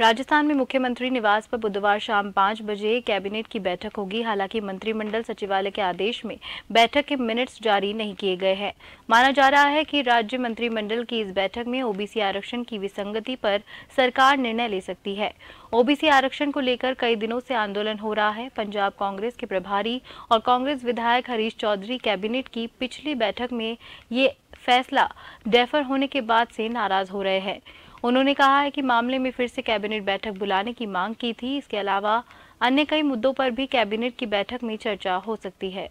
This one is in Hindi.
राजस्थान में मुख्यमंत्री निवास पर बुधवार शाम पाँच बजे कैबिनेट की बैठक होगी हालांकि मंत्रिमंडल सचिवालय के आदेश में बैठक के मिनट्स जारी नहीं किए गए हैं माना जा रहा है कि राज्य मंत्रिमंडल की इस बैठक में ओबीसी आरक्षण की विसंगति पर सरकार निर्णय ले सकती है ओबीसी आरक्षण को लेकर कई दिनों से आंदोलन हो रहा है पंजाब कांग्रेस के प्रभारी और कांग्रेस विधायक हरीश चौधरी कैबिनेट की पिछली बैठक में ये फैसला डेफर होने के बाद से नाराज हो रहे हैं उन्होंने कहा है कि मामले में फिर से कैबिनेट बैठक बुलाने की मांग की थी इसके अलावा अन्य कई मुद्दों पर भी कैबिनेट की बैठक में चर्चा हो सकती है